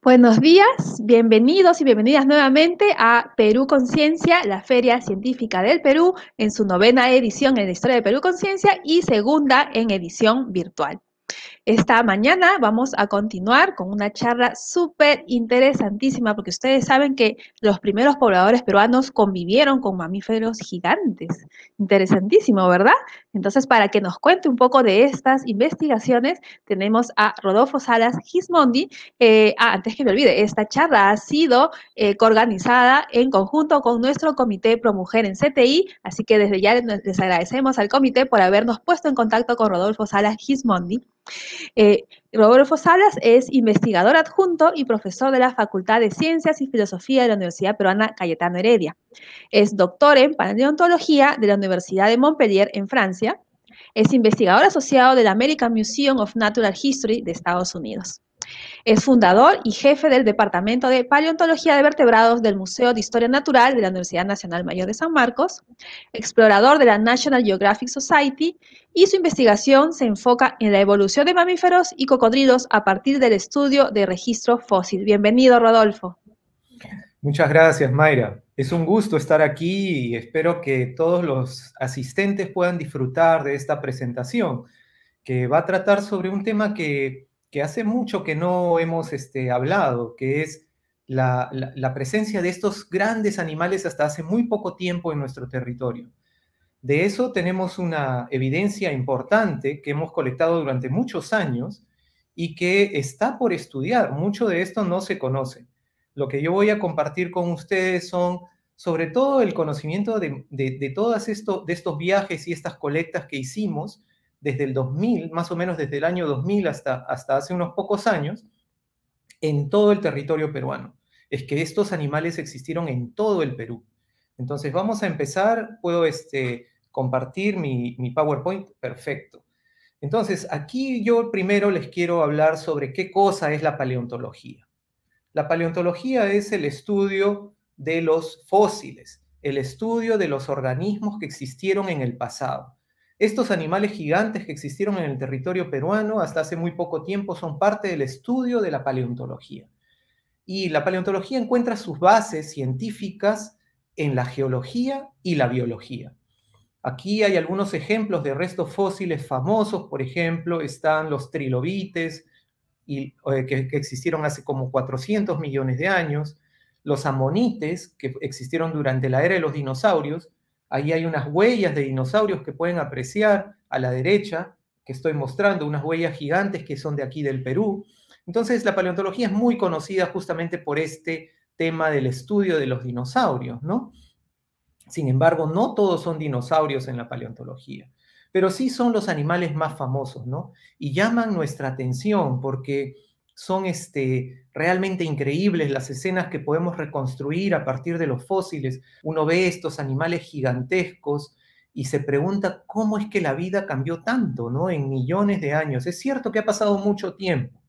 Buenos días, bienvenidos y bienvenidas nuevamente a Perú Conciencia, la Feria Científica del Perú, en su novena edición en la historia de Perú Conciencia y segunda en edición virtual. Esta mañana vamos a continuar con una charla súper interesantísima porque ustedes saben que los primeros pobladores peruanos convivieron con mamíferos gigantes. Interesantísimo, ¿verdad? Entonces, para que nos cuente un poco de estas investigaciones, tenemos a Rodolfo Salas Gismondi. Eh, ah, antes que me olvide, esta charla ha sido eh, organizada en conjunto con nuestro Comité Pro Mujer en CTI, así que desde ya les agradecemos al comité por habernos puesto en contacto con Rodolfo Salas Gismondi. Eh, Rodolfo Salas es investigador adjunto y profesor de la Facultad de Ciencias y Filosofía de la Universidad Peruana Cayetano Heredia. Es doctor en paleontología de la Universidad de Montpellier en Francia. Es investigador asociado del American Museum of Natural History de Estados Unidos. Es fundador y jefe del Departamento de Paleontología de Vertebrados del Museo de Historia Natural de la Universidad Nacional Mayor de San Marcos, explorador de la National Geographic Society, y su investigación se enfoca en la evolución de mamíferos y cocodrilos a partir del estudio de registro fósil. Bienvenido, Rodolfo. Muchas gracias, Mayra. Es un gusto estar aquí y espero que todos los asistentes puedan disfrutar de esta presentación, que va a tratar sobre un tema que que hace mucho que no hemos este, hablado, que es la, presencia de estos grandes animales hasta hace muy poco tiempo en nuestro territorio. De eso tenemos una evidencia importante que hemos colectado durante muchos años y que está por estudiar. Mucho de esto no se conoce. Lo que yo voy a compartir con ustedes son sobre todo el conocimiento de, de, todos esto, estos viajes y estas colectas que hicimos desde el 2000, más o menos desde el año 2000 hasta, hasta hace unos pocos años, en todo el territorio peruano. Es que estos animales existieron en todo el Perú. Entonces vamos a empezar, puedo este, compartir mi PowerPoint, perfecto. Entonces aquí yo primero les quiero hablar sobre qué cosa es la paleontología. La paleontología es el estudio de los fósiles, el estudio de los organismos que existieron en el pasado. Estos animales gigantes que existieron en el territorio peruano hasta hace muy poco tiempo son parte del estudio de la paleontología. Y la paleontología encuentra sus bases científicas en la geología y la biología. Aquí hay algunos ejemplos de restos fósiles famosos, por ejemplo, están los trilobites eh, que, que existieron hace como 400 millones de años, los amonites que existieron durante la era de los dinosaurios, Ahí hay unas huellas de dinosaurios que pueden apreciar a la derecha, que estoy mostrando, unas huellas gigantes que son de aquí del Perú. Entonces, la paleontología es muy conocida justamente por este tema del estudio de los dinosaurios, ¿no? Sin embargo, no todos son dinosaurios en la paleontología, pero sí son los animales más famosos, ¿no? Y llaman nuestra atención porque son este, realmente increíbles, las escenas que podemos reconstruir a partir de los fósiles. Uno ve estos animales gigantescos y se pregunta cómo es que la vida cambió tanto, ¿no? En millones de años. Es cierto que ha pasado mucho tiempo,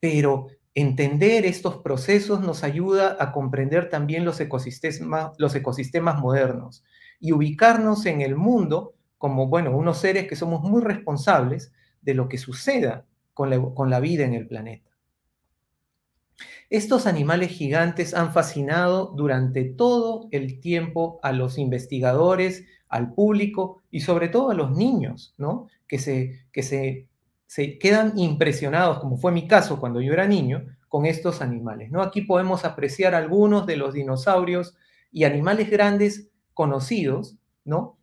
pero entender estos procesos nos ayuda a comprender también los ecosistemas, los ecosistemas modernos y ubicarnos en el mundo como, bueno, unos seres que somos muy responsables de lo que suceda con la, con la vida en el planeta. Estos animales gigantes han fascinado durante todo el tiempo a los investigadores, al público y sobre todo a los niños, ¿no? Que se, que se, se quedan impresionados, como fue mi caso cuando yo era niño, con estos animales, ¿no? Aquí podemos apreciar algunos de los dinosaurios y animales grandes conocidos, ¿no?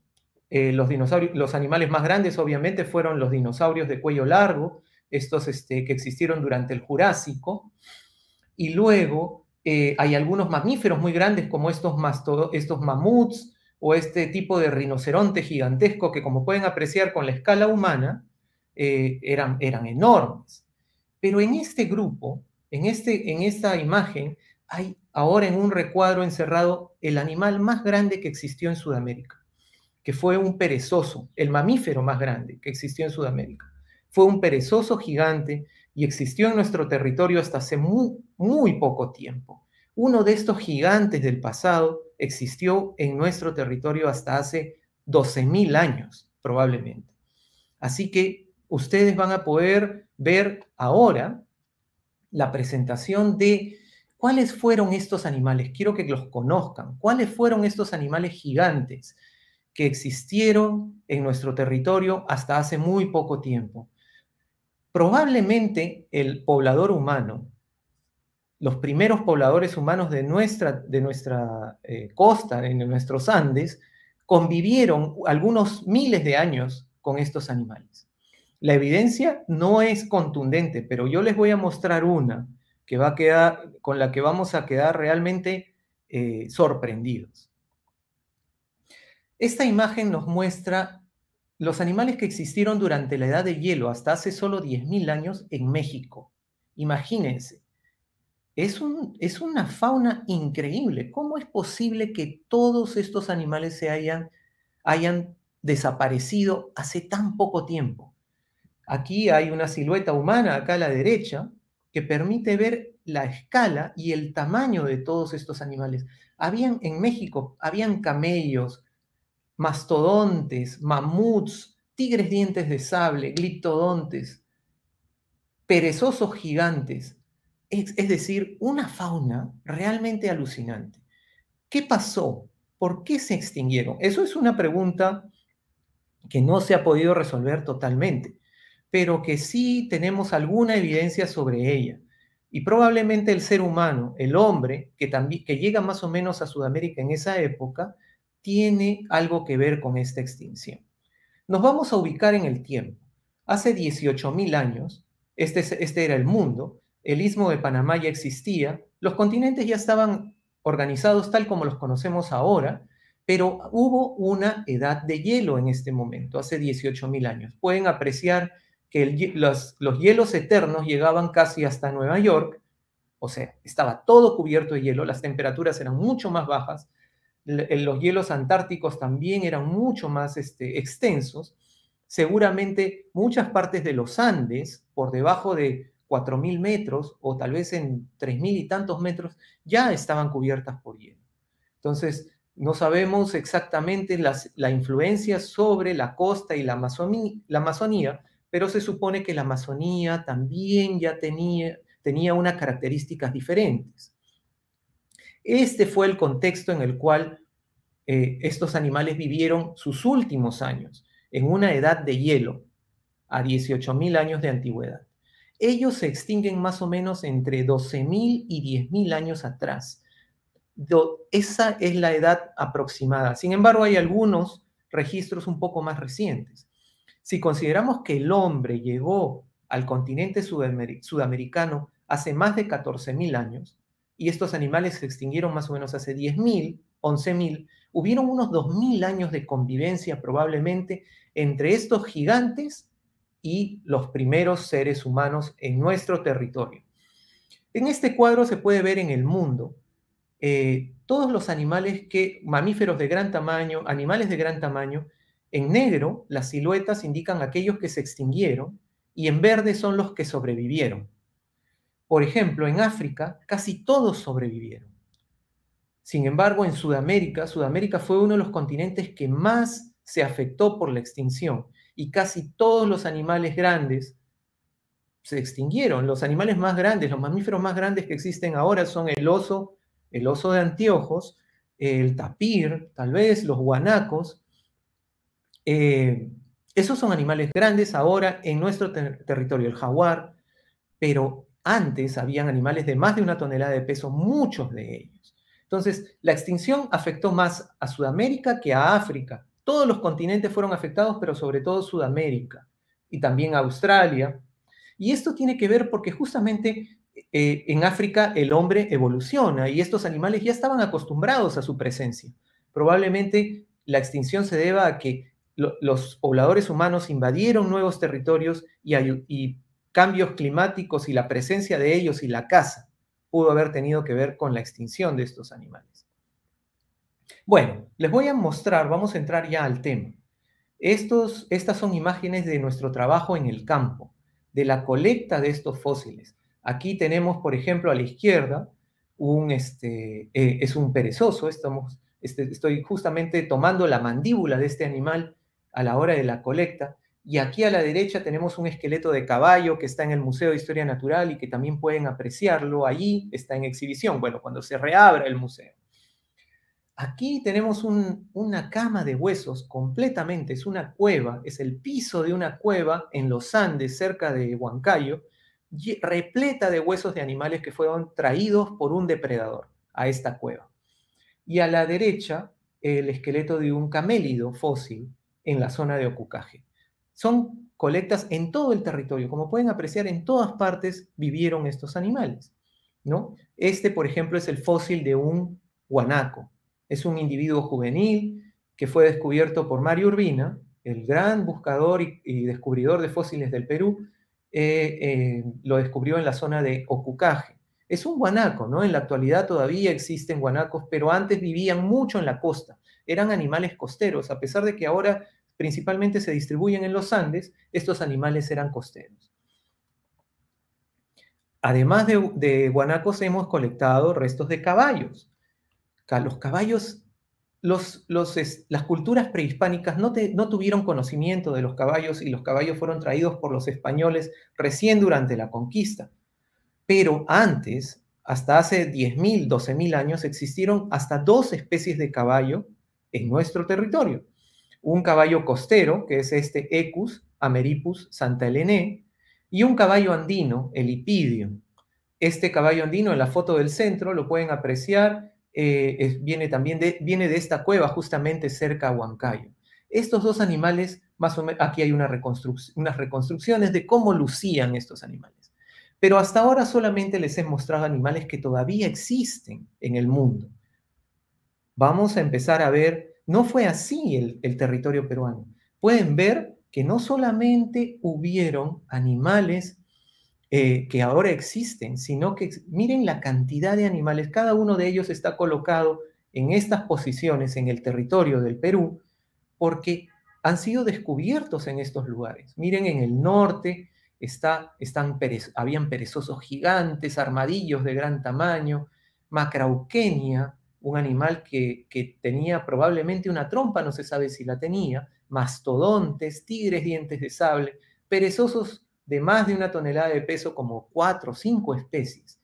Eh, los, dinosaurios, los animales más grandes obviamente fueron los dinosaurios de cuello largo, estos este, que existieron durante el Jurásico, y luego eh, hay algunos mamíferos muy grandes como estos, masto, estos mamuts o este tipo de rinoceronte gigantesco que como pueden apreciar con la escala humana, eh, eran, eran enormes. Pero en este grupo, en, este, en esta imagen, hay ahora en un recuadro encerrado el animal más grande que existió en Sudamérica, que fue un perezoso, el mamífero más grande que existió en Sudamérica. Fue un perezoso gigante y existió en nuestro territorio hasta hace muy, poco tiempo. Uno de estos gigantes del pasado existió en nuestro territorio hasta hace 12.000 años, probablemente. Así que ustedes van a poder ver ahora la presentación de cuáles fueron estos animales. Quiero que los conozcan. ¿Cuáles fueron estos animales gigantes que existieron en nuestro territorio hasta hace muy poco tiempo? Probablemente el poblador humano, los primeros pobladores humanos de nuestra, de nuestra eh, costa, en nuestros Andes, convivieron algunos miles de años con estos animales. La evidencia no es contundente, pero yo les voy a mostrar una que va a quedar, con la que vamos a quedar realmente eh, sorprendidos. Esta imagen nos muestra los animales que existieron durante la edad de hielo hasta hace solo 10.000 años en México. Imagínense, es, una fauna increíble. ¿Cómo es posible que todos estos animales se hayan, hayan desaparecido hace tan poco tiempo? Aquí hay una silueta humana, acá a la derecha, que permite ver la escala y el tamaño de todos estos animales. Habían en México, habían camellos, mastodontes, mamuts, tigres dientes de sable, gliptodontes, perezosos gigantes, es, decir, una fauna realmente alucinante. ¿Qué pasó? ¿Por qué se extinguieron? Eso es una pregunta que no se ha podido resolver totalmente, pero que sí tenemos alguna evidencia sobre ella. Y probablemente el ser humano, el hombre, que, que llega más o menos a Sudamérica en esa época, tiene algo que ver con esta extinción. Nos vamos a ubicar en el tiempo. Hace 18.000 años, este, este era el mundo, el istmo de Panamá ya existía, los continentes ya estaban organizados tal como los conocemos ahora, pero hubo una edad de hielo en este momento, hace 18.000 años. Pueden apreciar que los, los hielos eternos llegaban casi hasta Nueva York, o sea, estaba todo cubierto de hielo, las temperaturas eran mucho más bajas, eh, los hielos antárticos también eran mucho más este, extensos, seguramente muchas partes de los Andes, por debajo de 4.000 metros o tal vez en 3.000 y tantos metros, ya estaban cubiertas por hielo. Entonces, no sabemos exactamente la influencia sobre la costa y la Amazonía, la Amazonía, pero se supone que la Amazonía también ya tenía, tenía unas características diferentes. Este fue el contexto en el cual eh, estos animales vivieron sus últimos años, en una edad de hielo, a 18.000 años de antigüedad. Ellos se extinguen más o menos entre 12.000 y 10.000 años atrás. esa es la edad aproximada. Sin embargo, hay algunos registros un poco más recientes. Si consideramos que el hombre llegó al continente sudamericano hace más de 14.000 años, y estos animales se extinguieron más o menos hace 10.000, 11.000, hubieron unos 2.000 años de convivencia probablemente entre estos gigantes y los primeros seres humanos en nuestro territorio. En este cuadro se puede ver en el mundo eh, todos los animales que, mamíferos de gran tamaño, animales de gran tamaño, en negro las siluetas indican aquellos que se extinguieron y en verde son los que sobrevivieron. Por ejemplo, en África casi todos sobrevivieron. Sin embargo, en Sudamérica, Sudamérica fue uno de los continentes que más se afectó por la extinción y casi todos los animales grandes se extinguieron. Los animales más grandes, los mamíferos más grandes que existen ahora son el oso, el oso de anteojos, el tapir, tal vez los guanacos. Eh, esos son animales grandes ahora en nuestro territorio, el jaguar, pero antes habían animales de más de una tonelada de peso, muchos de ellos. Entonces, la extinción afectó más a Sudamérica que a África. Todos los continentes fueron afectados, pero sobre todo Sudamérica y también Australia. Y esto tiene que ver porque justamente eh, en África el hombre evoluciona y estos animales ya estaban acostumbrados a su presencia. Probablemente la extinción se deba a que los pobladores humanos invadieron nuevos territorios y, y cambios climáticos y la presencia de ellos y la caza pudo haber tenido que ver con la extinción de estos animales. Bueno, les voy a mostrar, vamos a entrar ya al tema. estas son imágenes de nuestro trabajo en el campo, de la colecta de estos fósiles. Aquí tenemos, por ejemplo, a la izquierda, un, este, eh, es un perezoso, este, estoy justamente tomando la mandíbula de este animal a la hora de la colecta, y aquí a la derecha tenemos un esqueleto de caballo que está en el Museo de Historia Natural y que también pueden apreciarlo allí, está en exhibición, bueno, cuando se reabra el museo. Aquí tenemos una cama de huesos completamente, es una cueva, es el piso de una cueva en los Andes, cerca de Huancayo, repleta de huesos de animales que fueron traídos por un depredador a esta cueva. Y a la derecha, el esqueleto de un camélido fósil en la zona de Ocucaje son colectas en todo el territorio. Como pueden apreciar, en todas partes vivieron estos animales. ¿no? Este, por ejemplo, es el fósil de un guanaco. Es un individuo juvenil que fue descubierto por Mario Urbina, el gran buscador y, descubridor de fósiles del Perú. Eh, eh, lo descubrió en la zona de Ocucaje. Es un guanaco, ¿no? En la actualidad todavía existen guanacos, pero antes vivían mucho en la costa. Eran animales costeros, a pesar de que ahora principalmente se distribuyen en los Andes, estos animales eran costeros. Además de, guanacos hemos colectado restos de caballos. Los caballos las culturas prehispánicas no, no, tuvieron conocimiento de los caballos y los caballos fueron traídos por los españoles recién durante la conquista. Pero antes, hasta hace 10.000, 12.000 años, existieron hasta dos especies de caballo en nuestro territorio un caballo costero, que es este Ecus ameripus santa elene y un caballo andino, el Ipidio. Este caballo andino en la foto del centro lo pueden apreciar, eh, viene también de, viene de esta cueva justamente cerca a Huancayo. Estos dos animales, más o menos, aquí hay unas reconstrucciones de cómo lucían estos animales. Pero hasta ahora solamente les he mostrado animales que todavía existen en el mundo. Vamos a empezar a ver no fue así el, territorio peruano. Pueden ver que no solamente hubieron animales eh, que ahora existen, sino que miren la cantidad de animales, cada uno de ellos está colocado en estas posiciones en el territorio del Perú, porque han sido descubiertos en estos lugares. Miren, en el norte está, están habían perezosos gigantes, armadillos de gran tamaño, Macrauquenia, un animal que, tenía probablemente una trompa, no se sabe si la tenía, mastodontes, tigres, dientes de sable, perezosos de más de una tonelada de peso, como cuatro o cinco especies.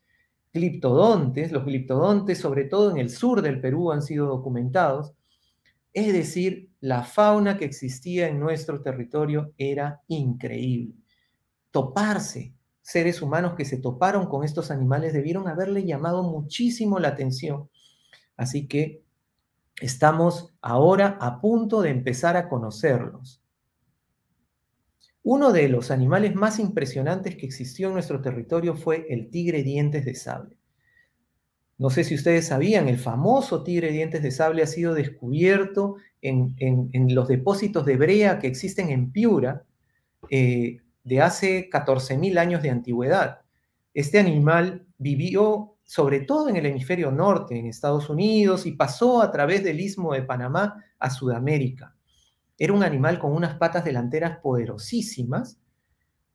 Gliptodontes, los gliptodontes, sobre todo en el sur del Perú, han sido documentados. Es decir, la fauna que existía en nuestro territorio era increíble. Toparse, seres humanos que se toparon con estos animales debieron haberle llamado muchísimo la atención Así que estamos ahora a punto de empezar a conocerlos. Uno de los animales más impresionantes que existió en nuestro territorio fue el tigre dientes de sable. No sé si ustedes sabían, el famoso tigre dientes de sable ha sido descubierto en, los depósitos de brea que existen en Piura eh, de hace 14.000 años de antigüedad. Este animal vivió sobre todo en el hemisferio norte, en Estados Unidos, y pasó a través del istmo de Panamá a Sudamérica. Era un animal con unas patas delanteras poderosísimas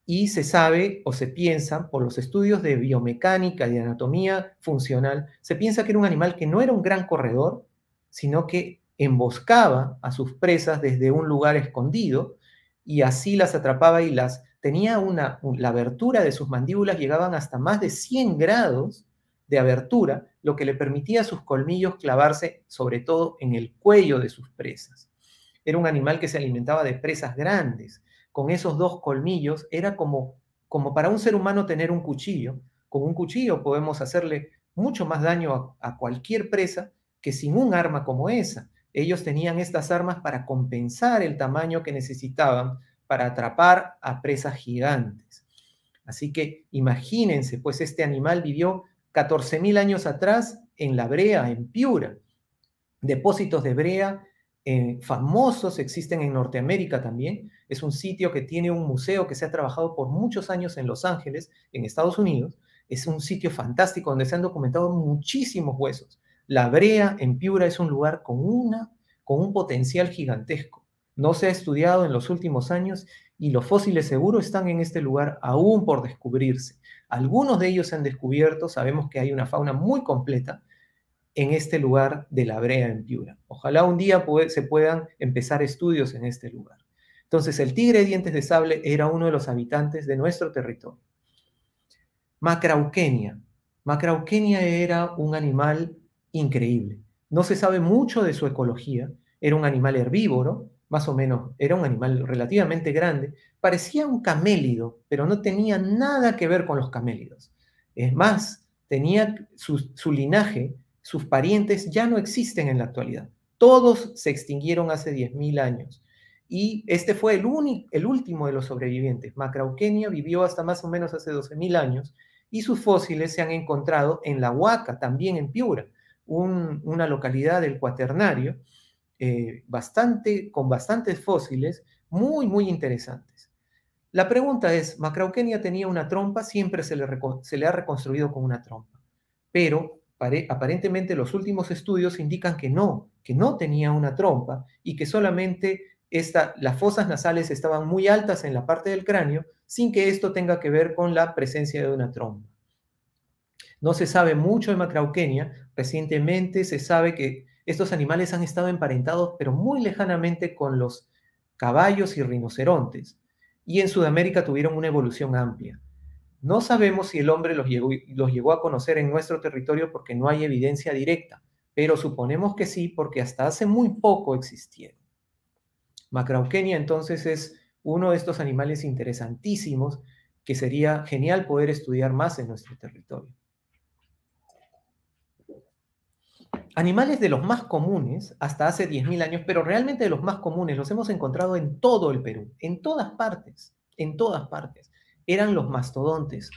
y se sabe o se piensa por los estudios de biomecánica y anatomía funcional, se piensa que era un animal que no era un gran corredor, sino que emboscaba a sus presas desde un lugar escondido y así las atrapaba y las tenía una, la abertura de sus mandíbulas llegaban hasta más de 100 grados de abertura, lo que le permitía a sus colmillos clavarse sobre todo en el cuello de sus presas. Era un animal que se alimentaba de presas grandes. Con esos dos colmillos era como, como para un ser humano tener un cuchillo. Con un cuchillo podemos hacerle mucho más daño a, a cualquier presa que sin un arma como esa. Ellos tenían estas armas para compensar el tamaño que necesitaban para atrapar a presas gigantes. Así que imagínense, pues este animal vivió 14.000 años atrás en la brea, en Piura. Depósitos de brea eh, famosos existen en Norteamérica también. Es un sitio que tiene un museo que se ha trabajado por muchos años en Los Ángeles, en Estados Unidos. Es un sitio fantástico donde se han documentado muchísimos huesos. La brea en Piura es un lugar con, una, con un potencial gigantesco. No se ha estudiado en los últimos años y los fósiles seguros están en este lugar aún por descubrirse. Algunos de ellos se han descubierto, sabemos que hay una fauna muy completa en este lugar de la brea en Piura. Ojalá un día se puedan empezar estudios en este lugar. Entonces, el tigre de dientes de sable era uno de los habitantes de nuestro territorio. Macrauquenia. Macrauquenia era un animal increíble. No se sabe mucho de su ecología. Era un animal herbívoro, más o menos, era un animal relativamente grande, parecía un camélido, pero no tenía nada que ver con los camélidos. Es más, tenía su, linaje, sus parientes ya no existen en la actualidad. Todos se extinguieron hace 10.000 años. Y este fue el, el último de los sobrevivientes. Macrauquenia vivió hasta más o menos hace 12.000 años y sus fósiles se han encontrado en La Huaca, también en Piura, una localidad del Cuaternario, eh, bastante, con bastantes fósiles muy, muy interesantes. La pregunta es, Macrauquenia tenía una trompa, siempre se le, se le ha reconstruido con una trompa, pero aparentemente los últimos estudios indican que no, que no tenía una trompa y que solamente esta, las fosas nasales estaban muy altas en la parte del cráneo sin que esto tenga que ver con la presencia de una trompa. No se sabe mucho de Macrauquenia, recientemente se sabe que estos animales han estado emparentados, pero muy lejanamente, con los caballos y rinocerontes, y en Sudamérica tuvieron una evolución amplia. No sabemos si el hombre los llegó, a conocer en nuestro territorio porque no hay evidencia directa, pero suponemos que sí porque hasta hace muy poco existieron. Macrauquenia entonces es uno de estos animales interesantísimos que sería genial poder estudiar más en nuestro territorio. Animales de los más comunes, hasta hace 10.000 años, pero realmente de los más comunes, los hemos encontrado en todo el Perú, en todas partes, en todas partes. Eran los mastodontes.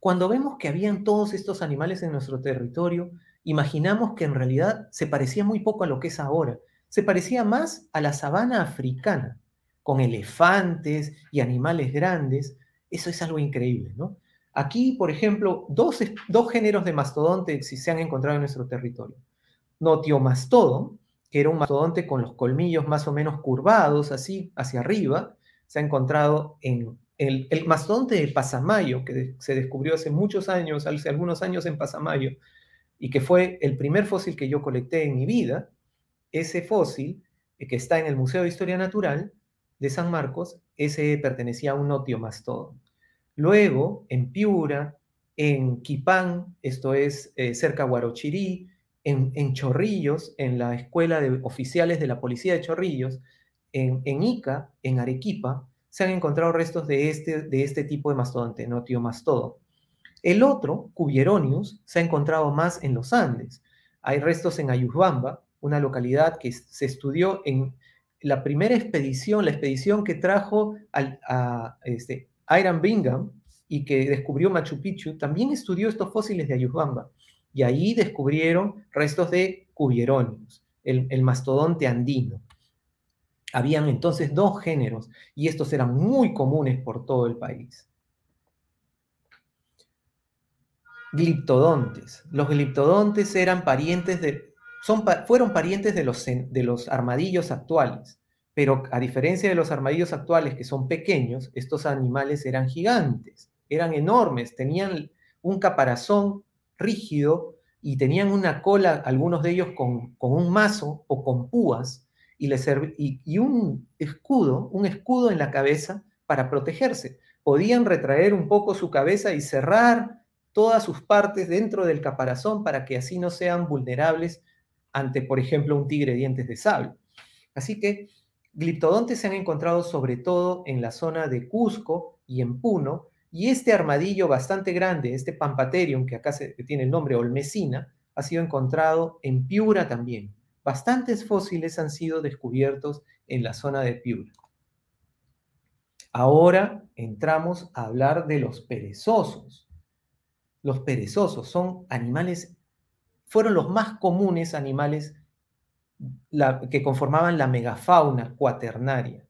Cuando vemos que habían todos estos animales en nuestro territorio, imaginamos que en realidad se parecía muy poco a lo que es ahora. Se parecía más a la sabana africana, con elefantes y animales grandes. Eso es algo increíble, ¿no? Aquí, por ejemplo, dos, géneros de mastodonte se han encontrado en nuestro territorio. Notiomastodon, que era un mastodonte con los colmillos más o menos curvados, así, hacia arriba, se ha encontrado en el, mastodonte de Pasamayo, que se descubrió hace muchos años, hace algunos años en Pasamayo, y que fue el primer fósil que yo colecté en mi vida, ese fósil eh, que está en el Museo de Historia Natural de San Marcos, ese pertenecía a un Notiomastodon. Luego, en Piura, en Quipán, esto es eh, cerca de Guarochirí, en, Chorrillos, en la Escuela de Oficiales de la Policía de Chorrillos, en, Ica, en Arequipa, se han encontrado restos de este, de este tipo de mastodonte, mastodo. El otro, Cubieronius, se ha encontrado más en los Andes. Hay restos en Ayuzbamba, una localidad que se estudió en la primera expedición, la expedición que trajo al, a, este, Iron Bingham, y que descubrió Machu Picchu, también estudió estos fósiles de Ayuzbamba. Y ahí descubrieron restos de cubieronios el, mastodonte andino. Habían entonces dos géneros y estos eran muy comunes por todo el país. Gliptodontes. Los gliptodontes eran parientes de, fueron parientes de los armadillos actuales. Pero a diferencia de los armadillos actuales, que son pequeños, estos animales eran gigantes, eran enormes, tenían un caparazón rígido y tenían una cola, algunos de ellos con, un mazo o con púas, y, un escudo, un escudo en la cabeza para protegerse. Podían retraer un poco su cabeza y cerrar todas sus partes dentro del caparazón para que así no sean vulnerables ante, por ejemplo, un tigre dientes de sable. Así que Gliptodontes se han encontrado sobre todo en la zona de Cusco y en Puno, y este armadillo bastante grande, este Pampaterium, que acá tiene el nombre Olmesina, ha sido encontrado en Piura también. Bastantes fósiles han sido descubiertos en la zona de Piura. Ahora entramos a hablar de los perezosos. Los perezosos son animales, fueron los más comunes animales que conformaban la megafauna cuaternaria.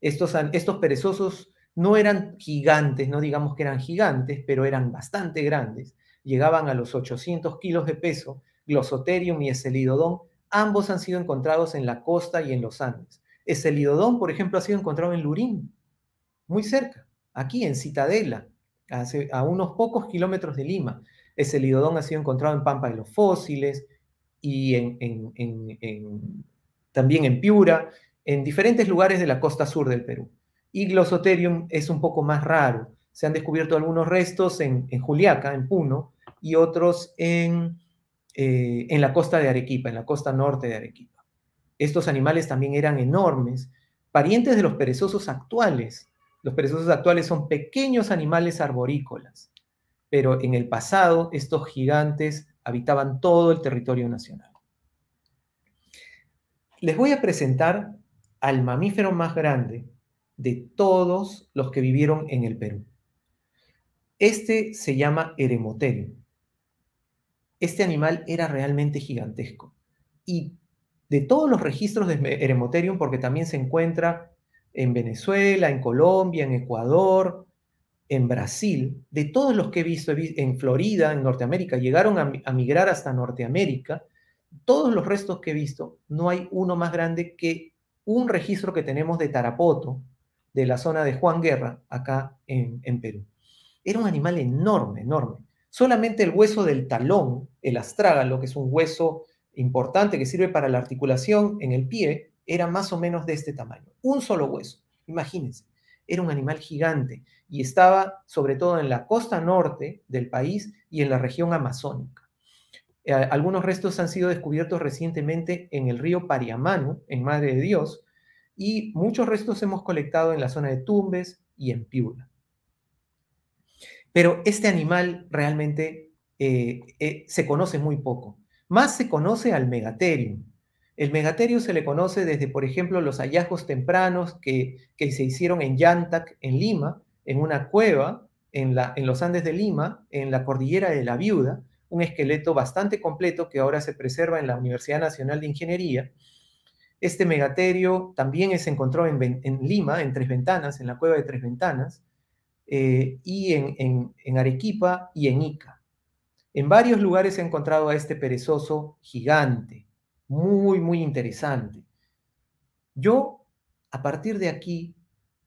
Estos, perezosos no eran gigantes, no digamos que eran gigantes, pero eran bastante grandes. Llegaban a los 800 kilos de peso. Glossotherium y Escelidodón, ambos han sido encontrados en la costa y en los Andes. Escelidodón, por ejemplo, ha sido encontrado en Lurín, muy cerca, aquí en Citadela, a unos pocos kilómetros de Lima. Escelidodón ha sido encontrado en Pampa de los Fósiles, y también en Piura, en diferentes lugares de la costa sur del Perú. Y Glossotherium es un poco más raro. Se han descubierto algunos restos en, Juliaca, en Puno, y otros en, eh, en la costa de Arequipa, en la costa norte de Arequipa. Estos animales también eran enormes, parientes de los perezosos actuales. Los perezosos actuales son pequeños animales arborícolas, pero en el pasado estos gigantes habitaban todo el territorio nacional. Les voy a presentar al mamífero más grande de todos los que vivieron en el Perú. Este se llama Eremotherium. Este animal era realmente gigantesco. Y de todos los registros de Eremotherium, porque también se encuentra en Venezuela, en Colombia, en Ecuador, en Brasil, de todos los que he visto en Florida, en Norteamérica, llegaron a, migrar hasta Norteamérica, todos los restos que he visto, no hay uno más grande que un registro que tenemos de Tarapoto, de la zona de Juan Guerra, acá en, en Perú. Era un animal enorme, enorme. Solamente el hueso del talón, el astrágalo, que es un hueso importante que sirve para la articulación en el pie, era más o menos de este tamaño. Un solo hueso, imagínense era un animal gigante y estaba sobre todo en la costa norte del país y en la región amazónica. Eh, algunos restos han sido descubiertos recientemente en el río Pariamanu, en Madre de Dios, y muchos restos hemos colectado en la zona de Tumbes y en Piura. Pero este animal realmente eh, eh, se conoce muy poco. Más se conoce al Megatherium. El megaterio se le conoce desde, por ejemplo, los hallazgos tempranos que, se hicieron en Yantac, en Lima, en una cueva, en, los Andes de Lima, en la cordillera de la Viuda, un esqueleto bastante completo que ahora se preserva en la Universidad Nacional de Ingeniería. Este megaterio también se encontró en, Lima, en Tres Ventanas, en la cueva de Tres Ventanas, eh, y en, en Arequipa y en Ica. En varios lugares se ha encontrado a este perezoso gigante muy, muy interesante. Yo, a partir de aquí,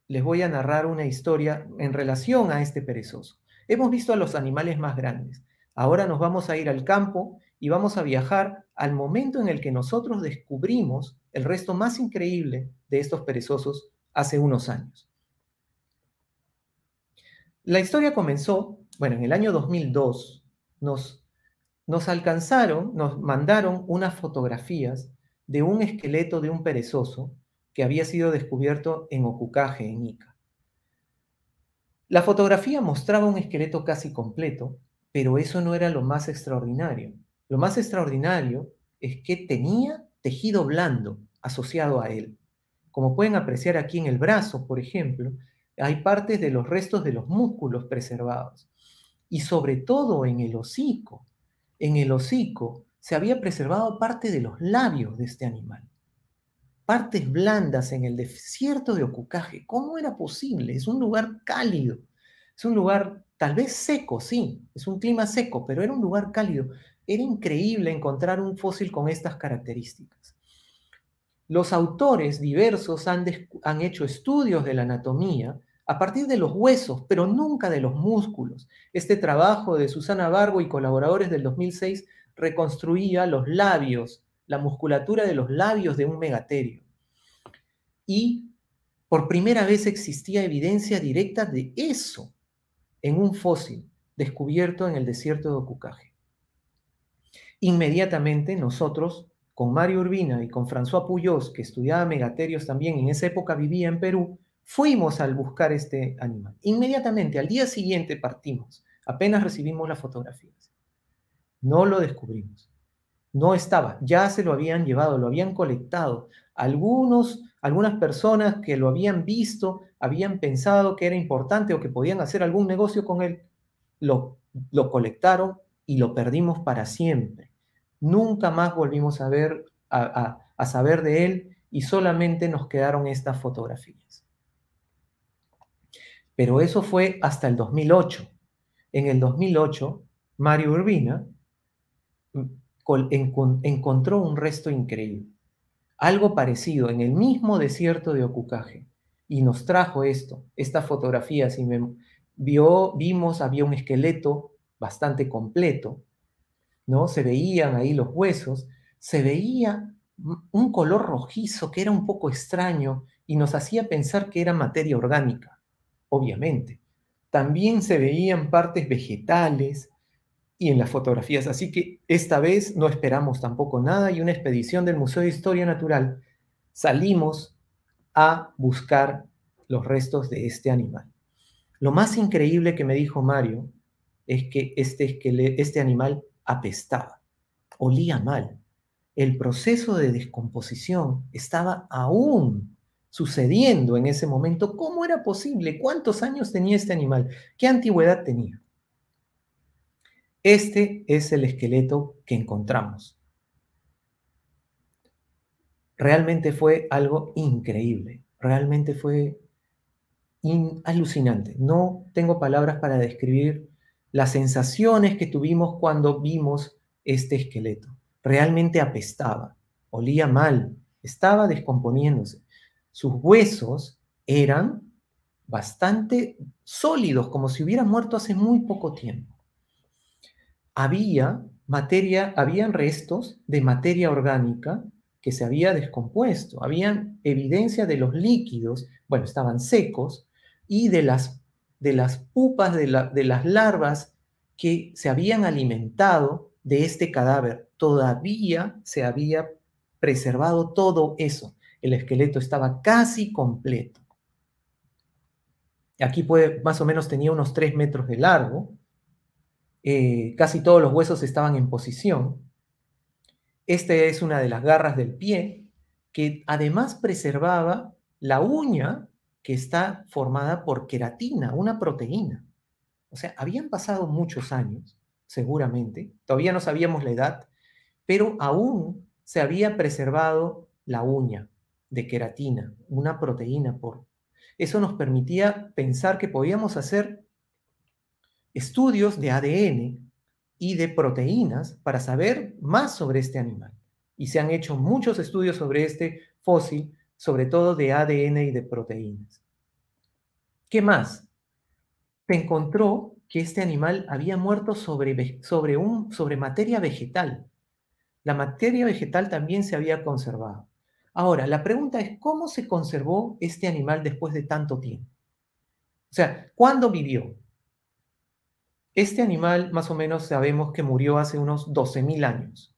les voy a narrar una historia en relación a este perezoso. Hemos visto a los animales más grandes. Ahora nos vamos a ir al campo y vamos a viajar al momento en el que nosotros descubrimos el resto más increíble de estos perezosos hace unos años. La historia comenzó, bueno, en el año 2002 nos nos alcanzaron, nos mandaron unas fotografías de un esqueleto de un perezoso que había sido descubierto en Ocucaje, en Ica. La fotografía mostraba un esqueleto casi completo, pero eso no era lo más extraordinario. Lo más extraordinario es que tenía tejido blando asociado a él. Como pueden apreciar aquí en el brazo, por ejemplo, hay partes de los restos de los músculos preservados. Y sobre todo en el hocico, en el hocico se había preservado parte de los labios de este animal. Partes blandas en el desierto de Ocucaje. ¿Cómo era posible? Es un lugar cálido. Es un lugar tal vez seco, sí. Es un clima seco, pero era un lugar cálido. Era increíble encontrar un fósil con estas características. Los autores diversos han, han hecho estudios de la anatomía a partir de los huesos, pero nunca de los músculos. Este trabajo de Susana Bargo y colaboradores del 2006 reconstruía los labios, la musculatura de los labios de un megaterio. Y por primera vez existía evidencia directa de eso en un fósil descubierto en el desierto de Ocucaje. Inmediatamente nosotros, con Mario Urbina y con François Puyos, que estudiaba megaterios también en esa época vivía en Perú, Fuimos al buscar este animal. Inmediatamente, al día siguiente partimos. Apenas recibimos las fotografías. No lo descubrimos. No estaba. Ya se lo habían llevado, lo habían colectado. Algunos, algunas personas que lo habían visto habían pensado que era importante o que podían hacer algún negocio con él. Lo, lo colectaron y lo perdimos para siempre. Nunca más volvimos a ver, a, a saber de él y solamente nos quedaron estas fotografías. Pero eso fue hasta el 2008. En el 2008, Mario Urbina mm, encontró un resto increíble, algo parecido en el mismo desierto de Ocucaje, y nos trajo esto, esta fotografía. Si vimos, había un esqueleto bastante completo, ¿no? Se veían ahí los huesos, se veía un color rojizo que era un poco extraño y nos hacía pensar que era materia orgánica obviamente. También se veían partes vegetales y en las fotografías, así que esta vez no esperamos tampoco nada y una expedición del Museo de Historia Natural salimos a buscar los restos de este animal. Lo más increíble que me dijo Mario es que este, este animal apestaba, olía mal. El proceso de descomposición estaba aún sucediendo en ese momento, cómo era posible, cuántos años tenía este animal, qué antigüedad tenía. Este es el esqueleto que encontramos. Realmente fue algo increíble, realmente fue alucinante. No tengo palabras para describir las sensaciones que tuvimos cuando vimos este esqueleto. Realmente apestaba, olía mal, estaba descomponiéndose sus huesos eran bastante sólidos, como si hubiera muerto hace muy poco tiempo. Había materia, habían restos de materia orgánica que se había descompuesto, habían evidencia de los líquidos, bueno, estaban secos, y de las, de las pupas, de, de las larvas que se habían alimentado de este cadáver. Todavía se había preservado todo eso el esqueleto estaba casi completo. Aquí más o menos tenía unos 3 metros de largo. Eh, casi todos los huesos estaban en posición. Esta es una de las garras del pie que además preservaba la uña que está formada por queratina, una proteína. O sea, habían pasado muchos años, seguramente, todavía no sabíamos la edad, pero aún se había preservado la uña de queratina, una proteína por. Eso nos permitía pensar que podíamos hacer estudios de ADN y de proteínas para saber más sobre este animal. Y se han hecho muchos estudios sobre este fósil, sobre todo de ADN y de proteínas. ¿Qué más? Se encontró que este animal había muerto sobre, sobre, un, sobre materia vegetal. La materia vegetal también se había conservado. Ahora, la pregunta es, ¿cómo se conservó este animal después de tanto tiempo? O sea, ¿cuándo vivió? Este animal más o menos sabemos que murió hace unos 12.000 años.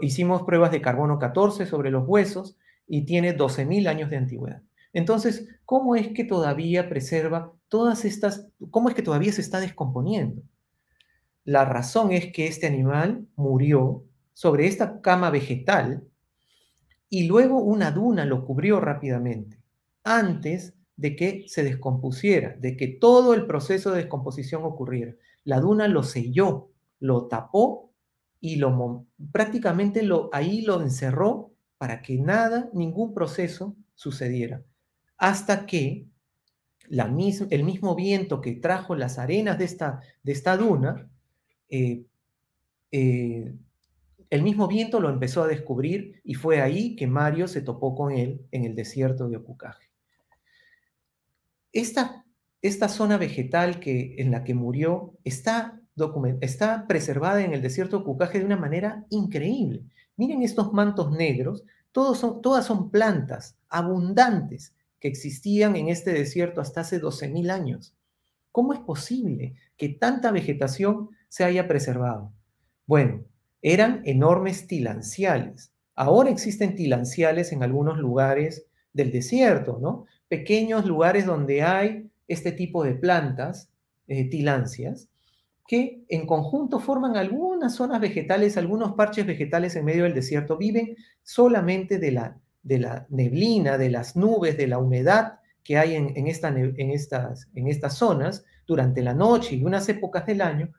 hicimos pruebas de carbono 14 sobre los huesos y tiene 12.000 años de antigüedad. Entonces, ¿cómo es que todavía preserva todas estas, cómo es que todavía se está descomponiendo? La razón es que este animal murió sobre esta cama vegetal y luego una duna lo cubrió rápidamente, antes de que se descompusiera, de que todo el proceso de descomposición ocurriera. La duna lo selló, lo tapó y lo prácticamente lo, ahí lo encerró para que nada, ningún proceso sucediera. Hasta que la el mismo viento que trajo las arenas de esta, de esta duna eh, eh, el mismo viento lo empezó a descubrir y fue ahí que Mario se topó con él en el desierto de Ocucaje. Esta, esta zona vegetal que, en la que murió está, está preservada en el desierto de Ocucaje de una manera increíble. Miren estos mantos negros, todas son plantas abundantes que existían en este desierto hasta hace 12.000 años. ¿Cómo es posible que tanta vegetación se haya preservado? Bueno, eran enormes tilanciales. Ahora existen tilanciales en algunos lugares del desierto, ¿no? Pequeños lugares donde hay este tipo de plantas, eh, tilancias, que en conjunto forman algunas zonas vegetales, algunos parches vegetales en medio del desierto. Viven solamente de la, de la neblina, de las nubes, de la humedad que hay esta, en, estas, en estas zonas durante la noche y unas épocas del año.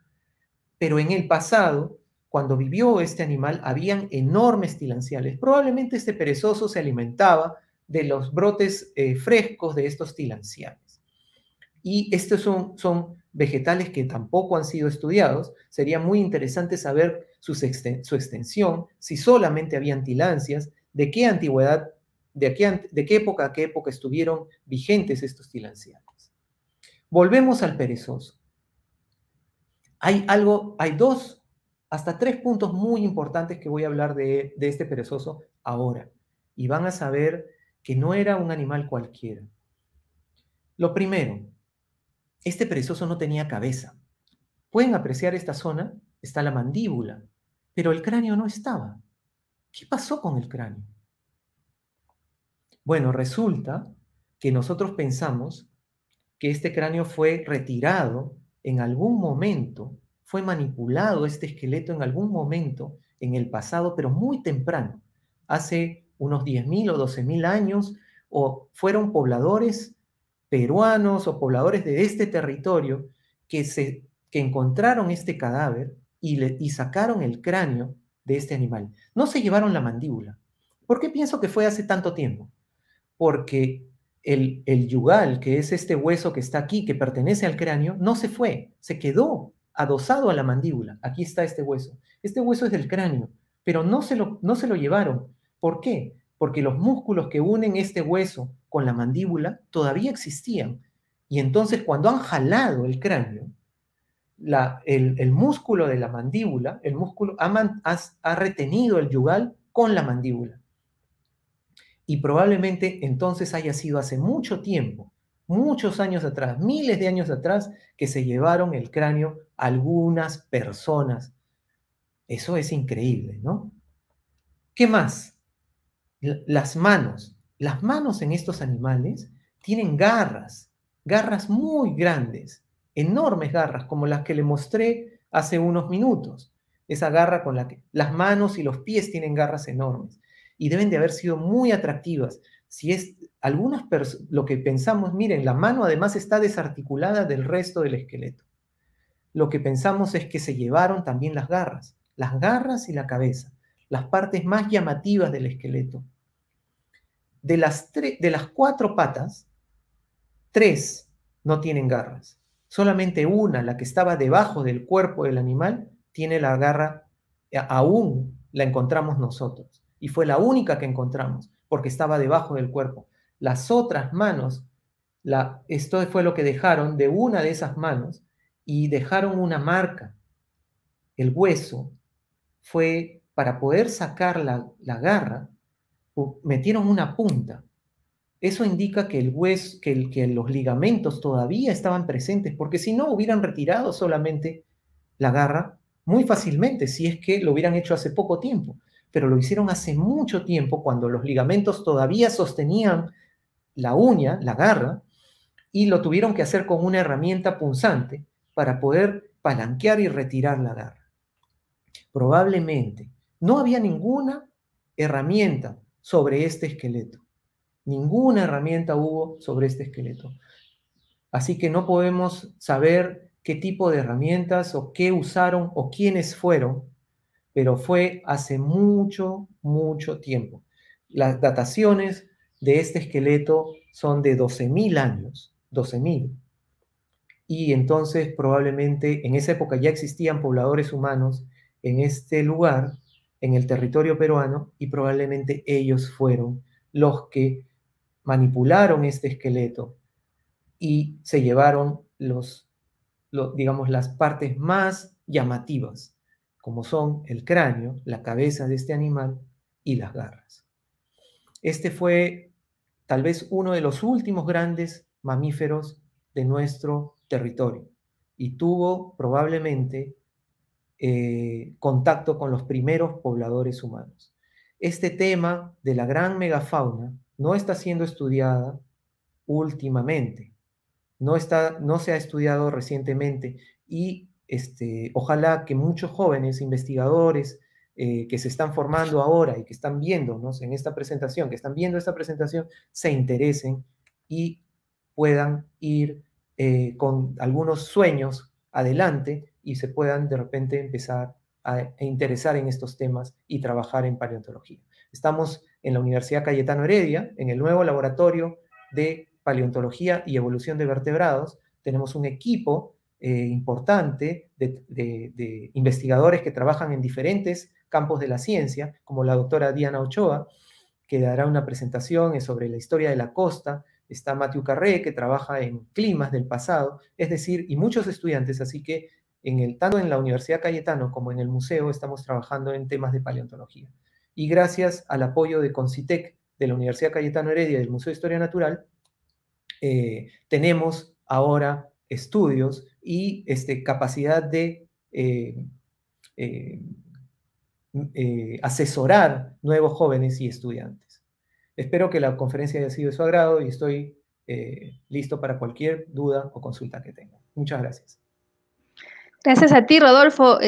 Pero en el pasado, cuando vivió este animal, habían enormes tilanciales. Probablemente este perezoso se alimentaba de los brotes eh, frescos de estos tilanciales. Y estos son, son vegetales que tampoco han sido estudiados. Sería muy interesante saber su extensión, si solamente habían tilancias, de qué antigüedad, de qué, de qué época a qué época estuvieron vigentes estos tilanciales. Volvemos al perezoso. Hay algo, hay dos hasta tres puntos muy importantes que voy a hablar de, este perezoso ahora. Y van a saber que no era un animal cualquiera. Lo primero, este perezoso no tenía cabeza. Pueden apreciar esta zona, está la mandíbula, pero el cráneo no estaba. ¿Qué pasó con el cráneo? Bueno, resulta que nosotros pensamos que este cráneo fue retirado en algún momento fue manipulado este esqueleto en algún momento en el pasado, pero muy temprano, hace unos 10.000 o 12.000 años, o fueron pobladores peruanos o pobladores de este territorio que, se, que encontraron este cadáver y, le, sacaron el cráneo de este animal. No se llevaron la mandíbula. ¿Por qué pienso que fue hace tanto tiempo? Porque el, el yugal, que es este hueso que está aquí, que pertenece al cráneo, no se fue, se quedó adosado a la mandíbula. Aquí está este hueso. Este hueso es del cráneo, pero no se lo, no se lo llevaron. ¿Por qué? Porque los músculos que unen este hueso con la mandíbula todavía existían. Y entonces cuando han jalado el cráneo, el, músculo de la mandíbula, el músculo ha, ha retenido el yugal con la mandíbula. Y probablemente entonces haya sido hace mucho tiempo muchos años atrás, miles de años atrás, que se llevaron el cráneo algunas personas. Eso es increíble, ¿no? ¿Qué más? las manos. Las manos en estos animales tienen garras, garras muy grandes, enormes garras, como las que le mostré hace unos minutos. Esa garra con la que las manos y los pies tienen garras enormes. Y deben de haber sido muy atractivas si es algunas lo que pensamos, miren, la mano además está desarticulada del resto del esqueleto. Lo que pensamos es que se llevaron también las garras, las garras y la cabeza, las partes más llamativas del esqueleto. De las, de las cuatro patas, tres no tienen garras. Solamente una, la que estaba debajo del cuerpo del animal, tiene la garra, eh, aún la encontramos nosotros. Y fue la única que encontramos porque estaba debajo del cuerpo. Las otras manos, la, esto fue lo que dejaron de una de esas manos y dejaron una marca. El hueso fue para poder sacar la, garra, metieron una punta. Eso indica que, el hueso, que los ligamentos todavía estaban presentes, porque si no hubieran retirado solamente la garra muy fácilmente, si es que lo hubieran hecho hace poco tiempo pero lo hicieron hace mucho tiempo cuando los ligamentos todavía sostenían la uña, la garra, y lo tuvieron que hacer con una herramienta punzante para poder palanquear y retirar la garra. Probablemente no había ninguna herramienta sobre este esqueleto. Ninguna herramienta hubo sobre este esqueleto. Así que no podemos saber qué tipo de herramientas o qué usaron o quiénes fueron pero fue hace mucho, mucho tiempo. Las dataciones de este esqueleto son de 12.000 años, 12.000. Y entonces probablemente en esa época ya existían pobladores humanos en este lugar, en el territorio peruano, y probablemente ellos fueron los que manipularon este esqueleto y se llevaron los digamos, las partes más llamativas como son el cráneo, la cabeza de este animal y las garras. Este fue tal vez uno de los últimos grandes mamíferos de nuestro territorio y tuvo probablemente eh, contacto con los primeros pobladores humanos. Este tema de la gran megafauna no está siendo estudiada últimamente, no, está, no se ha estudiado recientemente y este, ojalá que muchos jóvenes investigadores eh, que se están formando ahora y que están viéndonos en esta presentación, que están viendo esta presentación, se interesen y puedan ir eh, con algunos sueños adelante y se puedan de repente empezar a interesar en estos temas y trabajar en paleontología. Estamos en la Universidad Cayetano Heredia, en el nuevo laboratorio de paleontología y evolución de vertebrados. Tenemos un equipo eh, importante de, investigadores que trabajan en diferentes campos de la ciencia, como la doctora Diana Ochoa, que dará una presentación eh, sobre la historia de la costa, está Matthew Carré, que trabaja en climas del pasado, es decir, y muchos estudiantes, así que en el, tanto en la Universidad Cayetano como en el museo estamos trabajando en temas de paleontología. Y gracias al apoyo de Concitec, de la Universidad Cayetano Heredia y del Museo de Historia Natural, eh, tenemos ahora estudios y este, capacidad de eh, eh, eh, asesorar nuevos jóvenes y estudiantes. Espero que la conferencia haya sido de su agrado y estoy listo para cualquier duda o consulta que tenga. Muchas gracias. Gracias a ti, Rodolfo.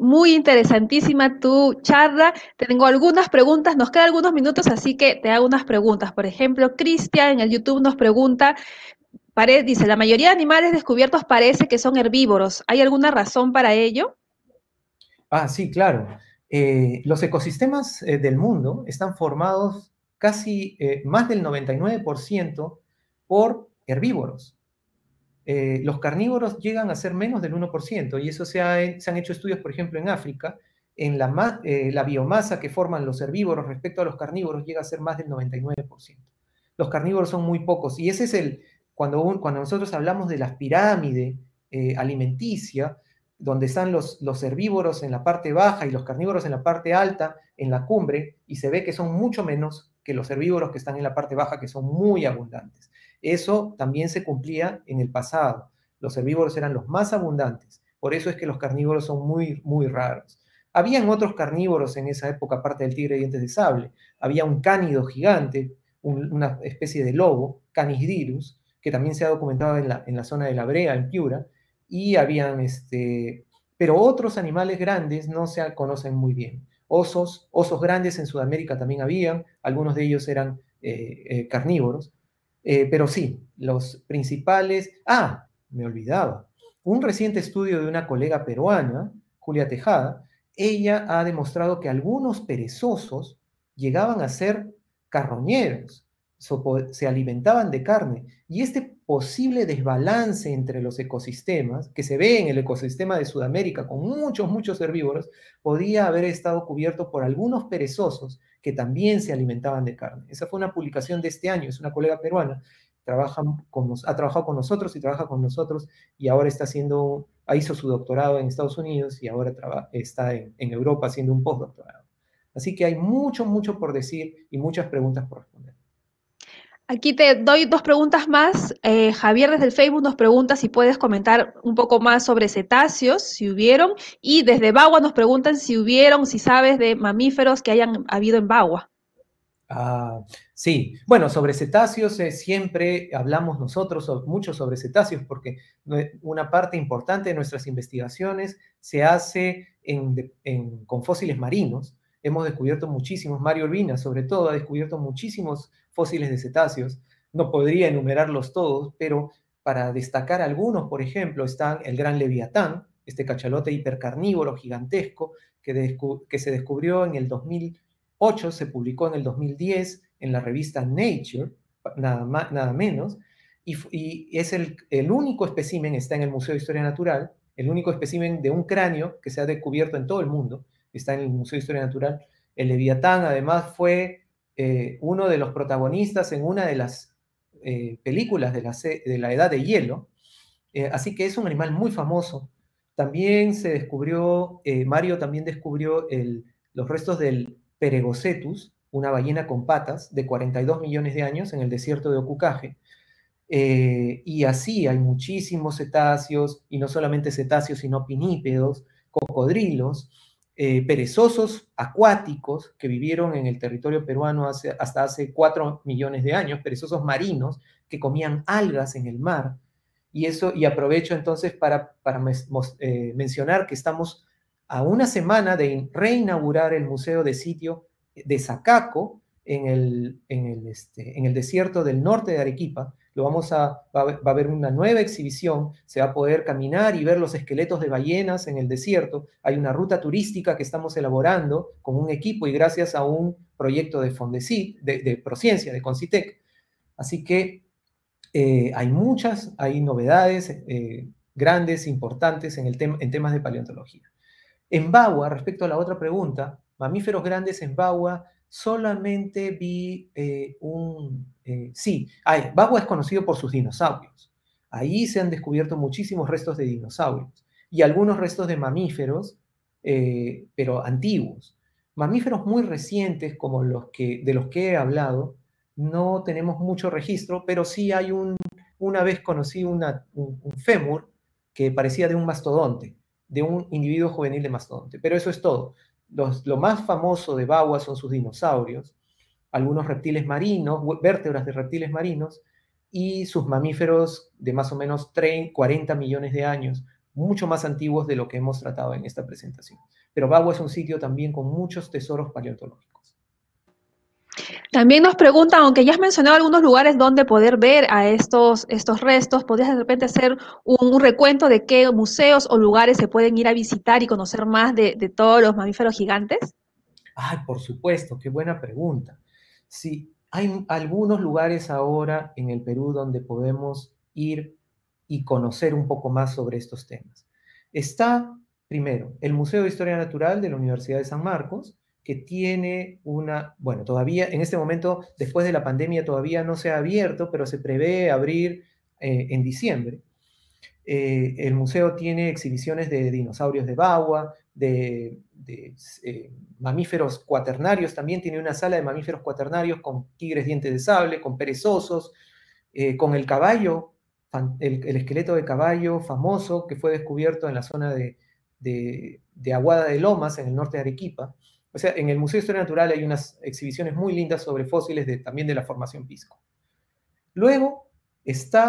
muy interesantísima tu charla. Tengo algunas preguntas, nos quedan algunos minutos, así que te hago unas preguntas. Por ejemplo, Cristian en el YouTube nos pregunta, dice, la mayoría de animales descubiertos parece que son herbívoros. ¿Hay alguna razón para ello? Ah, sí, claro. Eh, los ecosistemas eh, del mundo están formados casi eh, más del 99% por herbívoros. los carnívoros llegan a ser menos del 1% y eso se, han hecho estudios, por ejemplo, en África, en la, la biomasa que forman los herbívoros respecto a los carnívoros llega a ser más del 99%. Los carnívoros son muy pocos y ese es el, cuando, nosotros hablamos de la pirámide eh, alimenticia, donde están los, herbívoros en la parte baja y los carnívoros en la parte alta, en la cumbre, y se ve que son mucho menos que los herbívoros que están en la parte baja, que son muy abundantes. Eso también se cumplía en el pasado. Los herbívoros eran los más abundantes. Por eso es que los carnívoros son muy, muy raros. Habían otros carnívoros en esa época, aparte del tigre de dientes de sable. Había un cánido gigante, una especie de lobo, dirus, que también se ha documentado en la, zona de la Brea, en Piura, y habían, este, pero otros animales grandes no se conocen muy bien. Osos, osos grandes en Sudamérica también habían, algunos de ellos eran eh, eh, carnívoros, eh, pero sí, los principales, ah, me olvidaba, un reciente estudio de una colega peruana, Julia Tejada, ella ha demostrado que algunos perezosos llegaban a ser carroñeros, se alimentaban de carne. Y este posible desbalance entre los ecosistemas, que se ve en el ecosistema de Sudamérica con muchos, muchos herbívoros, podía haber estado cubierto por algunos perezosos que también se alimentaban de carne. Esa fue una publicación de este año, es una colega peruana, trabaja con ha trabajado con nosotros y trabaja con nosotros y ahora está haciendo, hizo su doctorado en Estados Unidos y ahora está en, en Europa haciendo un postdoctorado. Así que hay mucho, mucho por decir y muchas preguntas por responder. Aquí te doy dos preguntas más. Eh, Javier desde el Facebook nos pregunta si puedes comentar un poco más sobre cetáceos, si hubieron, y desde Bagua nos preguntan si hubieron, si sabes de mamíferos que hayan habido en Bagua. Ah, sí, bueno, sobre cetáceos eh, siempre hablamos nosotros mucho sobre cetáceos porque una parte importante de nuestras investigaciones se hace con fósiles marinos hemos descubierto muchísimos, Mario Urbina sobre todo ha descubierto muchísimos fósiles de cetáceos, no podría enumerarlos todos, pero para destacar algunos, por ejemplo, están el gran leviatán, este cachalote hipercarnívoro gigantesco que, se descubrió en el 2008, se publicó en el 2010 en la revista Nature, nada, nada menos, y, es el, el único espécimen, está en el Museo de Historia Natural, el único espécimen de un cráneo que se ha descubierto en todo el mundo, está en el Museo de Historia Natural. El Leviatán, además, fue eh, uno de los protagonistas en una de las eh, películas de la, Edad de Hielo. Eh, así que es un animal muy famoso. También se descubrió, Mario también descubrió los restos del Peregocetus, una ballena con patas de 42 millones de años en el desierto de Ocucaje. y así hay muchísimos cetáceos, y no solamente cetáceos, sino pinípedos, cocodrilos. Eh, perezosos acuáticos que vivieron en el territorio peruano hace, hasta hace cuatro millones de años, perezosos marinos que comían algas en el mar. Y, eso, y aprovecho entonces para, eh, mencionar que estamos a una semana de reinaugurar el museo de sitio de Zacaco en el este, desierto del norte de Arequipa, vamos a, va, a haber una nueva exhibición, se va a poder caminar y ver los esqueletos de ballenas en el desierto. Hay una ruta turística que estamos elaborando con un equipo y gracias a un proyecto de Fondesit, de, de Prociencia, de Concitec. Así que eh, hay muchas, hay novedades eh, grandes, importantes en, el en temas de paleontología. En Bagua, respecto a la otra pregunta, mamíferos grandes en Bagua, solamente vi eh, un... Eh, sí, Bagua es conocido por sus dinosaurios. Ahí se han descubierto muchísimos restos de dinosaurios y algunos restos de mamíferos, eh, pero antiguos. Mamíferos muy recientes, como los que, de los que he hablado, no tenemos mucho registro, pero sí hay un... Una vez conocí un fémur que parecía de un mastodonte, de un individuo juvenil de mastodonte, pero eso es todo lo más famoso de Bagua son sus dinosaurios, algunos reptiles marinos, vértebras de reptiles marinos, y sus mamíferos de más o menos 30, 40 millones de años, mucho más antiguos de lo que hemos tratado en esta presentación. Pero Bagua es un sitio también con muchos tesoros paleontológicos. También nos preguntan, aunque ya has mencionado algunos lugares donde poder ver a estos, estos restos, ¿podrías de repente hacer un, recuento de qué museos o lugares se pueden ir a visitar y conocer más de, de todos los mamíferos gigantes? Ay, por supuesto, qué buena pregunta. Sí, hay algunos lugares ahora en el Perú donde podemos ir y conocer un poco más sobre estos temas. Está, primero, el Museo de Historia Natural de la Universidad de San Marcos, que tiene una, bueno, todavía en este momento, después de la pandemia, todavía no se ha abierto, pero se prevé abrir eh, en diciembre. Eh, el museo tiene exhibiciones de dinosaurios de Bagua, de, eh, mamíferos cuaternarios, también tiene una sala de mamíferos cuaternarios con tigres dientes de sable, con perezosos, con el caballo, el, esqueleto de caballo famoso que fue descubierto en la zona de Aguada de Lomas, en el norte de Arequipa. O sea, en el Museo de Historia Natural hay unas exhibiciones muy lindas sobre fósiles de, también de la formación Pisco. Luego está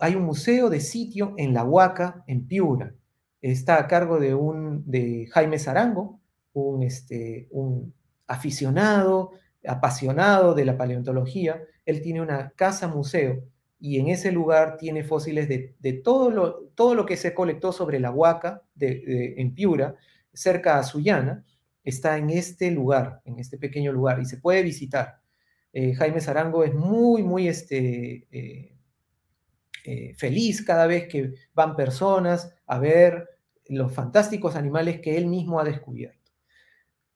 hay un museo de sitio en La Huaca, en Piura. Está a cargo de, un, de Jaime Zarango, un, este, un aficionado, apasionado de la paleontología. Él tiene una casa museo y en ese lugar tiene fósiles de, todo, lo, todo lo que se colectó sobre la Huaca en Piura, cerca a Sullana, está en este lugar, en este pequeño lugar, y se puede visitar. Eh, Jaime Zarango es muy, muy este, eh, eh, feliz cada vez que van personas a ver los fantásticos animales que él mismo ha descubierto.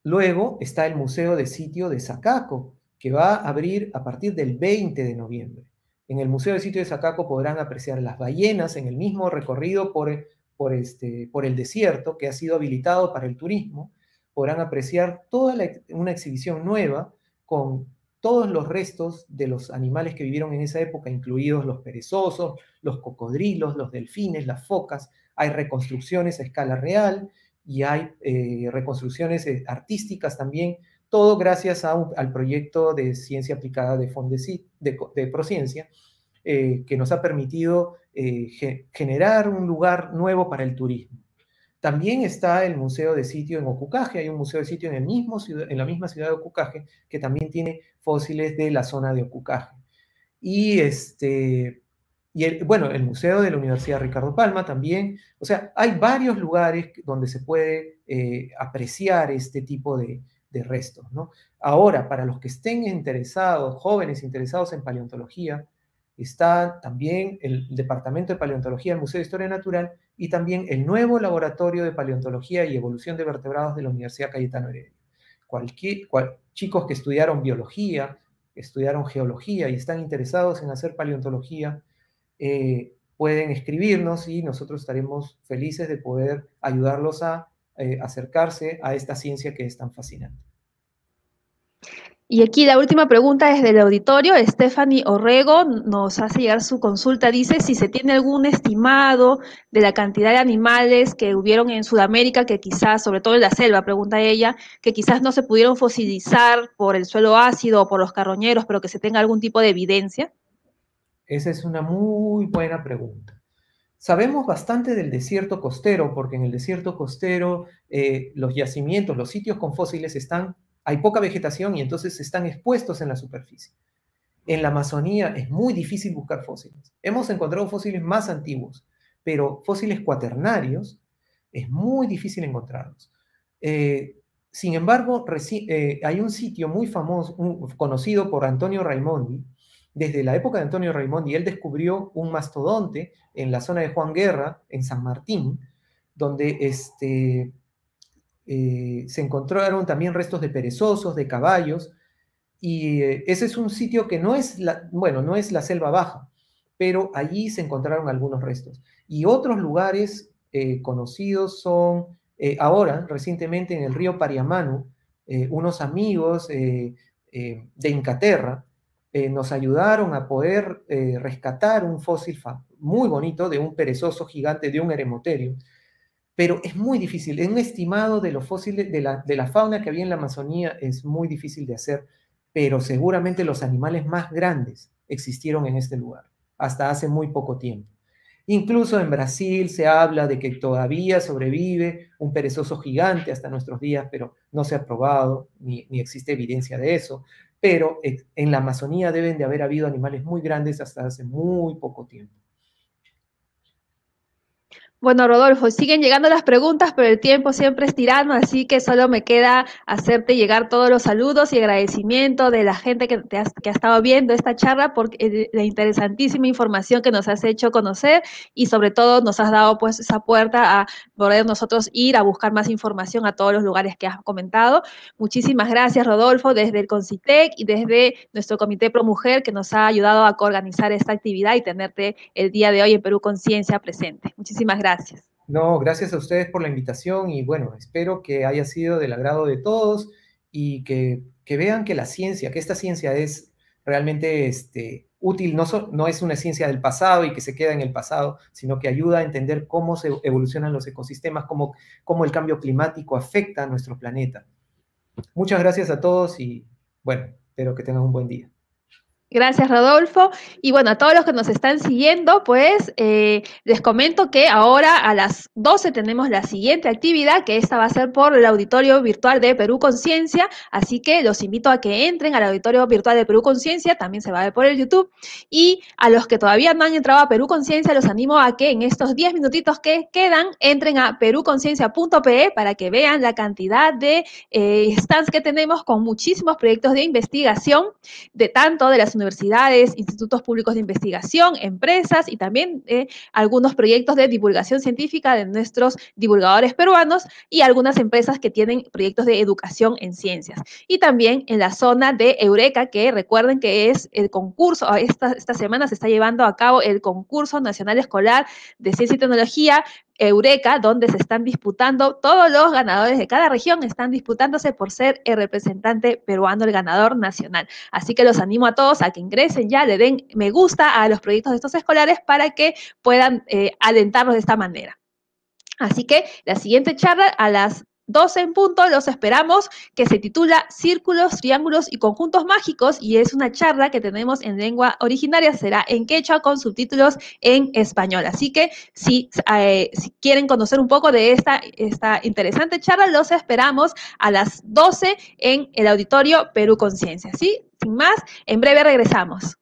Luego está el Museo de Sitio de Zacaco, que va a abrir a partir del 20 de noviembre. En el Museo de Sitio de Zacaco podrán apreciar las ballenas en el mismo recorrido por este, el desierto que ha sido habilitado para el turismo podrán apreciar toda una exhibición nueva con todos los restos de los animales que vivieron en esa época, incluidos los perezosos, los cocodrilos, los delfines, las focas. Hay reconstrucciones a escala real y hay eh, reconstrucciones eh, artísticas también, todo gracias al proyecto de ciencia aplicada de Fondesit, de, de Prociencia, eh, que nos ha permitido generar un lugar nuevo para el turismo. También está el Museo de Sitio en Ocucaje, hay un museo de sitio en, el mismo en la misma ciudad de Ocucaje que también tiene fósiles de la zona de Ocucaje. Y, este, y el, bueno, el Museo de la Universidad Ricardo Palma también. O sea, hay varios lugares donde se puede eh, apreciar este tipo de, restos. Ahora, para los que estén interesados, jóvenes interesados en paleontología, está también el Departamento de Paleontología del Museo de Historia Natural y también el nuevo Laboratorio de Paleontología y Evolución de Vertebrados de la Universidad Cayetano Heredia. chicos que estudiaron biología, estudiaron geología y están interesados en hacer paleontología, eh, pueden escribirnos y nosotros estaremos felices de poder ayudarlos a eh, acercarse a esta ciencia que es tan fascinante. Y aquí la última pregunta es del auditorio. Stephanie Orrego nos hace llegar su consulta. Dice si se tiene algún estimado de la cantidad de animales que hubieron en Sudamérica, que quizás, sobre todo en la selva, pregunta ella, que quizás no se pudieron fosilizar por el suelo ácido o por los carroñeros, pero que se tenga algún tipo de evidencia. Esa es una muy buena pregunta. Sabemos bastante del desierto costero, porque en el desierto costero eh, los yacimientos, los sitios con fósiles están hay poca vegetación y entonces están expuestos en la superficie. En la Amazonía es muy difícil buscar fósiles. Hemos encontrado fósiles más antiguos, pero fósiles cuaternarios es muy difícil encontrarlos. Eh, sin embargo, eh, hay un sitio muy famoso, conocido por Antonio Raimondi. Desde la época de Antonio Raimondi, él descubrió un mastodonte en la zona de Juan Guerra, en San Martín, donde este, eh, se encontraron también restos de perezosos, de caballos, y eh, ese es un sitio que no es, la, bueno, no es la selva baja, pero allí se encontraron algunos restos. Y otros lugares eh, conocidos son, ahora, recientemente en el río Pariamanu, unos amigos de inglaterra nos ayudaron a poder rescatar un fósil muy bonito de un perezoso gigante, de un eremoterio, pero es muy difícil. un estimado de los fósiles, de la, fauna que había en la Amazonía, es muy difícil de hacer, pero seguramente los animales más grandes existieron en este lugar, hasta hace muy poco tiempo. Incluso en Brasil se habla de que todavía sobrevive un perezoso gigante hasta nuestros días, pero no se ha probado ni, ni existe evidencia de eso. Pero eh, en la Amazonía deben de haber habido animales muy grandes hasta hace muy poco tiempo. Bueno, Rodolfo, siguen llegando las preguntas, pero el tiempo siempre es tirano, así que solo me queda hacerte llegar todos los saludos y agradecimiento de la gente que, ha estado viendo esta charla por eh, la interesantísima información que nos has hecho conocer y sobre todo nos has dado pues esa puerta a poder nosotros ir a buscar más información a todos los lugares que has comentado. Muchísimas gracias, Rodolfo, desde el Concitec y desde nuestro Comité Pro Mujer que nos ha ayudado a organizar esta actividad y tenerte el día de hoy en Perú Conciencia presente. Muchísimas gracias gracias. No, gracias a ustedes por la invitación y bueno, espero que haya sido del agrado de todos y que, vean que la ciencia, que esta ciencia es realmente este, útil, no, no es una ciencia del pasado y que se queda en el pasado, sino que ayuda a entender cómo se evolucionan los ecosistemas, cómo, cómo el cambio climático afecta a nuestro planeta. Muchas gracias a todos y bueno, espero que tengan un buen día. Gracias, Rodolfo. Y bueno, a todos los que nos están siguiendo, pues eh, les comento que ahora a las 12 tenemos la siguiente actividad, que esta va a ser por el Auditorio Virtual de Perú Conciencia. Así que los invito a que entren al Auditorio Virtual de Perú Conciencia, también se va a ver por el YouTube. Y a los que todavía no han entrado a Perú Conciencia, los animo a que en estos 10 minutitos que quedan, entren a peruconciencia.pe para que vean la cantidad de eh, stands que tenemos con muchísimos proyectos de investigación, de tanto de las universidades universidades, institutos públicos de investigación, empresas y también eh, algunos proyectos de divulgación científica de nuestros divulgadores peruanos y algunas empresas que tienen proyectos de educación en ciencias. Y también en la zona de Eureka, que recuerden que es el concurso, ah, esta, esta semana se está llevando a cabo el concurso nacional escolar de ciencia y tecnología Eureka, donde se están disputando, todos los ganadores de cada región están disputándose por ser el representante peruano, el ganador nacional. Así que los animo a todos a que ingresen ya, le den me gusta a los proyectos de estos escolares para que puedan eh, alentarlos de esta manera. Así que la siguiente charla a las 12 en punto, los esperamos, que se titula Círculos, Triángulos y Conjuntos Mágicos y es una charla que tenemos en lengua originaria, será en quechua con subtítulos en español. Así que si, eh, quieren conocer un poco de esta, esta interesante charla, los esperamos a las 12 en el auditorio Perú Conciencia. ¿sí? Sin más, en breve regresamos.